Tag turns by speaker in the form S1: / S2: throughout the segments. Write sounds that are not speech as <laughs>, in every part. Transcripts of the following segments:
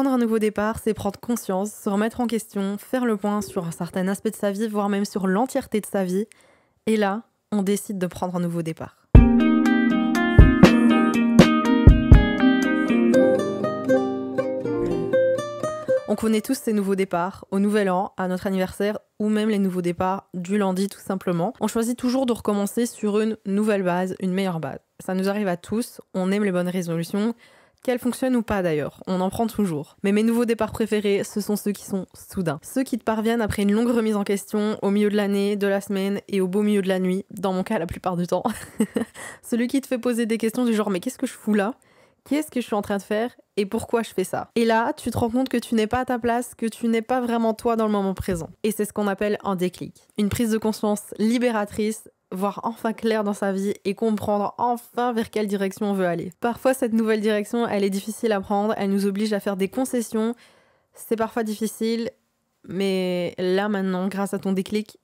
S1: Prendre un nouveau départ, c'est prendre conscience, se remettre en question, faire le point sur un certain aspect de sa vie, voire même sur l'entièreté de sa vie. Et là, on décide de prendre un nouveau départ. On connaît tous ces nouveaux départs au Nouvel An, à notre anniversaire ou même les nouveaux départs du lundi tout simplement. On choisit toujours de recommencer sur une nouvelle base, une meilleure base. Ça nous arrive à tous, on aime les bonnes résolutions, qu'elles fonctionne ou pas d'ailleurs, on en prend toujours. Mais mes nouveaux départs préférés, ce sont ceux qui sont soudains. Ceux qui te parviennent après une longue remise en question, au milieu de l'année, de la semaine et au beau milieu de la nuit, dans mon cas la plupart du temps. <laughs> Celui qui te fait poser des questions du genre mais qu'est-ce que je fous là Qu'est-ce que je suis en train de faire et pourquoi je fais ça Et là, tu te rends compte que tu n'es pas à ta place, que tu n'es pas vraiment toi dans le moment présent. Et c'est ce qu'on appelle un déclic. Une prise de conscience libératrice voir enfin clair dans sa vie et comprendre enfin vers quelle direction on veut aller. Parfois, cette nouvelle direction, elle est difficile à prendre, elle nous oblige à faire des concessions. C'est parfois difficile, mais là maintenant, grâce à ton déclic,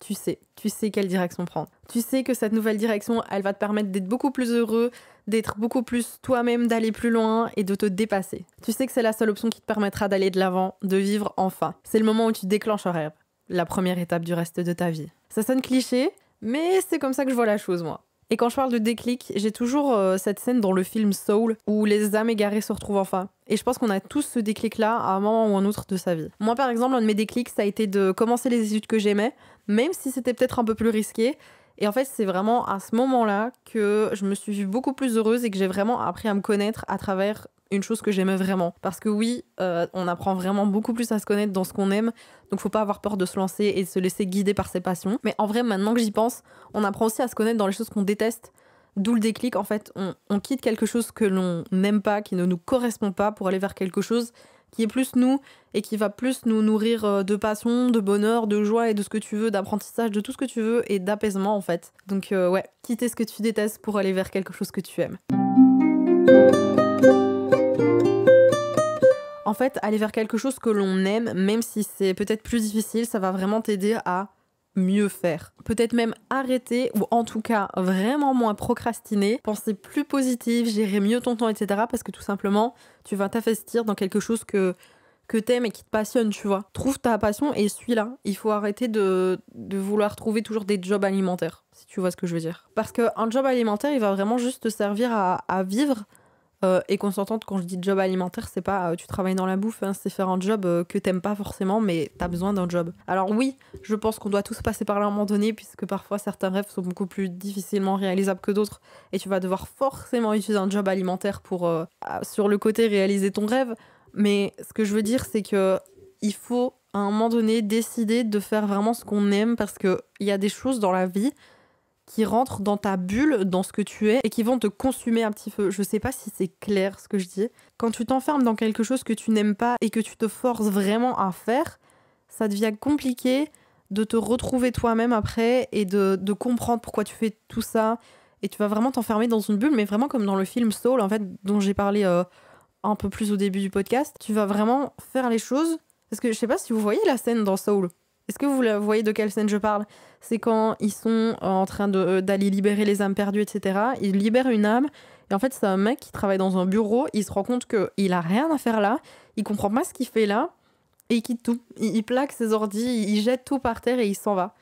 S1: tu sais, tu sais quelle direction prendre. Tu sais que cette nouvelle direction, elle va te permettre d'être beaucoup plus heureux, d'être beaucoup plus toi-même, d'aller plus loin et de te dépasser. Tu sais que c'est la seule option qui te permettra d'aller de l'avant, de vivre enfin. C'est le moment où tu déclenches un rêve, la première étape du reste de ta vie. Ça sonne cliché, mais c'est comme ça que je vois la chose, moi. Et quand je parle de déclic, j'ai toujours euh, cette scène dans le film Soul où les âmes égarées se retrouvent enfin. Et je pense qu'on a tous ce déclic-là à un moment ou un autre de sa vie. Moi, par exemple, un de mes déclics, ça a été de commencer les études que j'aimais, même si c'était peut-être un peu plus risqué. Et en fait, c'est vraiment à ce moment-là que je me suis vue beaucoup plus heureuse et que j'ai vraiment appris à me connaître à travers une chose que j'aimais vraiment. Parce que oui, euh, on apprend vraiment beaucoup plus à se connaître dans ce qu'on aime, donc faut pas avoir peur de se lancer et de se laisser guider par ses passions. Mais en vrai, maintenant que j'y pense, on apprend aussi à se connaître dans les choses qu'on déteste. D'où le déclic, en fait, on, on quitte quelque chose que l'on n'aime pas, qui ne nous correspond pas, pour aller vers quelque chose qui est plus nous et qui va plus nous nourrir euh, de passion, de bonheur, de joie et de ce que tu veux, d'apprentissage, de tout ce que tu veux et d'apaisement en fait. Donc euh, ouais, quitter ce que tu détestes pour aller vers quelque chose que tu aimes. En fait, aller vers quelque chose que l'on aime, même si c'est peut-être plus difficile, ça va vraiment t'aider à mieux faire. Peut-être même arrêter ou en tout cas vraiment moins procrastiner, penser plus positif, gérer mieux ton temps, etc. Parce que tout simplement, tu vas t'investir dans quelque chose que que t'aimes et qui te passionne, tu vois. Trouve ta passion et suis-la. Il faut arrêter de, de vouloir trouver toujours des jobs alimentaires, si tu vois ce que je veux dire. Parce qu'un job alimentaire, il va vraiment juste te servir à, à vivre, euh, et et s'entende Quand je dis job alimentaire, c'est pas euh, tu travailles dans la bouffe, hein, c'est faire un job euh, que t'aimes pas forcément, mais t'as besoin d'un job. Alors oui, je pense qu'on doit tous passer par là à un moment donné, puisque parfois certains rêves sont beaucoup plus difficilement réalisables que d'autres, et tu vas devoir forcément utiliser un job alimentaire pour, sur le côté, réaliser ton rêve. Mais ce que je veux dire, c'est que il faut à un moment donné décider de faire vraiment ce qu'on aime, parce qu'il y a des choses dans la vie qui rentrent dans ta bulle, dans ce que tu es, et qui vont te consumer un petit peu. Je sais pas si c'est clair ce que je dis. Quand tu t'enfermes dans quelque chose que tu n'aimes pas et que tu te forces vraiment à faire, ça devient compliqué de te retrouver toi-même après et de, comprendre pourquoi tu fais tout ça. Et tu vas vraiment t'enfermer dans une bulle, mais vraiment comme dans le film Soul, en fait, dont j'ai parlé euh, un peu plus au début du podcast. Tu vas vraiment faire les choses. Parce que je sais pas si vous voyez la scène dans Soul. Est-ce que vous voyez de quelle scène je parle C'est quand ils sont en train euh, d'aller libérer les âmes perdues, etc. Ils libèrent une âme. Et en fait, c'est un mec qui travaille dans un bureau. Il se rend compte qu'il a rien à faire là. Il comprend pas ce qu'il fait là. Et il quitte tout. Il, plaque ses ordi, il jette tout par terre et il s'en va.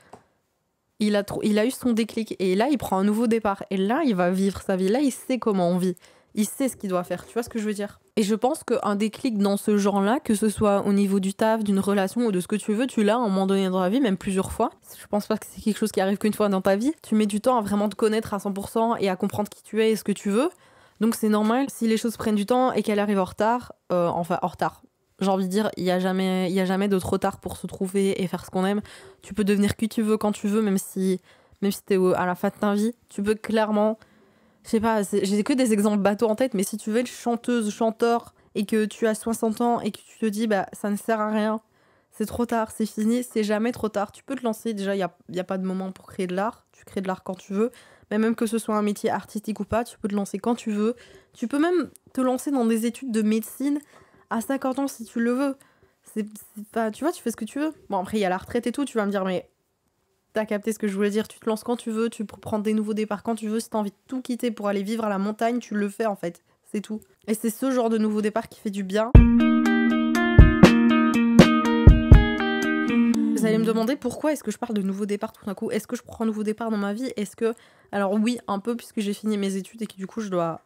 S1: Il a, il a eu son déclic. Et là, il prend un nouveau départ. Et là, il va vivre sa vie. Là, il sait comment on vit il sait ce qu'il doit faire. Tu vois ce que je veux dire Et je pense qu'un déclic dans ce genre-là, que ce soit au niveau du taf, d'une relation ou de ce que tu veux, tu l'as à un moment donné dans la vie, même plusieurs fois. Je pense pas que c'est quelque chose qui arrive qu'une fois dans ta vie. Tu mets du temps à vraiment te connaître à 100% et à comprendre qui tu es et ce que tu veux. Donc c'est normal si les choses prennent du temps et qu'elles arrivent en retard, euh, enfin en retard. J'ai envie de dire, il n'y a, jamais, y a jamais de trop tard pour se trouver et faire ce qu'on aime. Tu peux devenir qui tu veux quand tu veux, même si, même si t'es à la fin de ta vie. Tu peux clairement je sais pas, j'ai que des exemples bateaux en tête, mais si tu veux être chanteuse, chanteur, et que tu as 60 ans et que tu te dis, bah, ça ne sert à rien, c'est trop tard, c'est fini, c'est jamais trop tard, tu peux te lancer. Déjà, il n'y a, y a pas de moment pour créer de l'art, tu crées de l'art quand tu veux, mais même que ce soit un métier artistique ou pas, tu peux te lancer quand tu veux. Tu peux même te lancer dans des études de médecine à 50 ans si tu le veux. C'est pas, tu vois, tu fais ce que tu veux. Bon, après, il y a la retraite et tout, tu vas me dire, mais T'as capté ce que je voulais dire, tu te lances quand tu veux, tu prends des nouveaux départs quand tu veux, si t'as envie de tout quitter pour aller vivre à la montagne, tu le fais en fait, c'est tout. Et c'est ce genre de nouveau départ qui fait du bien. Vous allez me demander pourquoi est-ce que je parle de nouveau départ tout d'un coup Est-ce que je prends un nouveau départ dans ma vie Est-ce que... Alors oui, un peu puisque j'ai fini mes études et que du coup je dois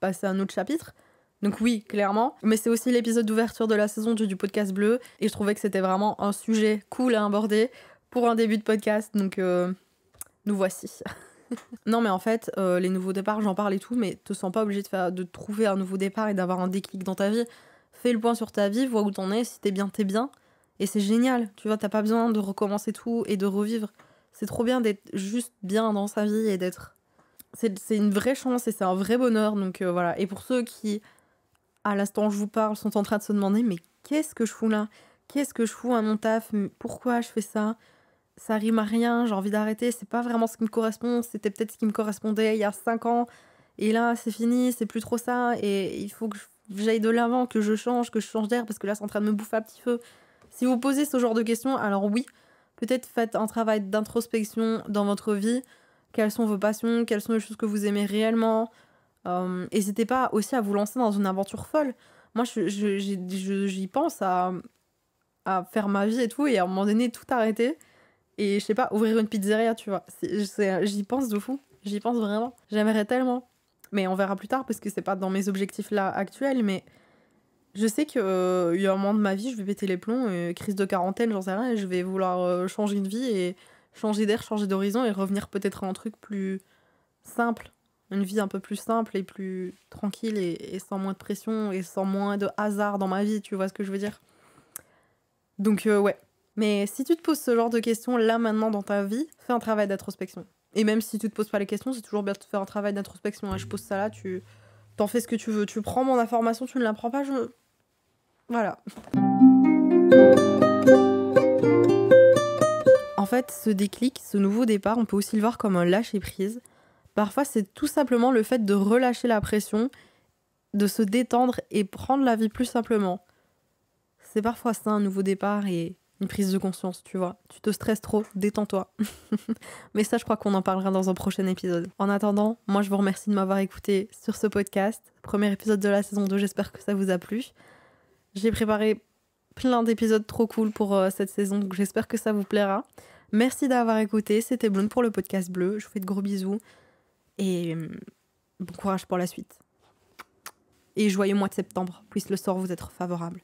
S1: passer un autre chapitre. Donc oui, clairement. Mais c'est aussi l'épisode d'ouverture de la saison du podcast bleu. Et je trouvais que c'était vraiment un sujet cool à aborder pour un début de podcast. Donc, euh, nous voici. <laughs> non, mais en fait, euh, les nouveaux départs, j'en parle et tout, mais te sens pas obligé de, faire, de trouver un nouveau départ et d'avoir un déclic dans ta vie. Fais le point sur ta vie, vois où t'en es. Si t'es bien, t'es bien. Et c'est génial. Tu vois, t'as pas besoin de recommencer tout et de revivre. C'est trop bien d'être juste bien dans sa vie et d'être. C'est une vraie chance et c'est un vrai bonheur. Donc euh, voilà. Et pour ceux qui, à l'instant où je vous parle, sont en train de se demander mais qu'est-ce que je fous là Qu'est-ce que je fous à mon taf Pourquoi je fais ça ça rime à rien, j'ai envie d'arrêter, c'est pas vraiment ce qui me correspond, c'était peut-être ce qui me correspondait il y a 5 ans, et là c'est fini, c'est plus trop ça, et il faut que j'aille de l'avant, que je change, que je change d'air, parce que là c'est en train de me bouffer à petit feu. Si vous posez ce genre de questions, alors oui, peut-être faites un travail d'introspection dans votre vie, quelles sont vos passions, quelles sont les choses que vous aimez réellement, euh, n'hésitez pas aussi à vous lancer dans une aventure folle. Moi j'y je, je, pense à, à faire ma vie et tout, et à un moment donné tout arrêter et je sais pas, ouvrir une pizzeria, tu vois. J'y pense de fou, j'y pense vraiment. J'aimerais tellement. Mais on verra plus tard parce que c'est pas dans mes objectifs là actuels, mais je sais qu'il euh, il y a un moment de ma vie, je vais péter les plombs, crise de quarantaine, j'en sais rien, et je vais vouloir euh, changer de vie et changer d'air, changer d'horizon et revenir peut-être à un truc plus simple, une vie un peu plus simple et plus tranquille et, sans moins de pression et sans moins de hasard dans ma vie, tu vois ce que je veux dire Donc euh, ouais, mais si tu te poses ce genre de questions là maintenant dans ta vie, fais un travail d'introspection. Et même si tu te poses pas les questions, c'est toujours bien de faire un travail d'introspection. Hein. Je pose ça là, tu t'en fais ce que tu veux. Tu prends mon information, tu ne la prends pas, je. Voilà. En fait, ce déclic, ce nouveau départ, on peut aussi le voir comme un lâcher-prise. Parfois, c'est tout simplement le fait de relâcher la pression, de se détendre et prendre la vie plus simplement. C'est parfois ça un nouveau départ et une prise de conscience, tu vois. Tu te stresses trop, détends-toi. <laughs> Mais ça, je crois qu'on en parlera dans un prochain épisode. En attendant, moi, je vous remercie de m'avoir écouté sur ce podcast. Premier épisode de la saison 2, j'espère que ça vous a plu. J'ai préparé plein d'épisodes trop cool pour euh, cette saison, donc j'espère que ça vous plaira. Merci d'avoir écouté, c'était Blonde pour le podcast bleu. Je vous fais de gros bisous et hum, bon courage pour la suite. Et joyeux mois de septembre, puisse le sort vous être favorable.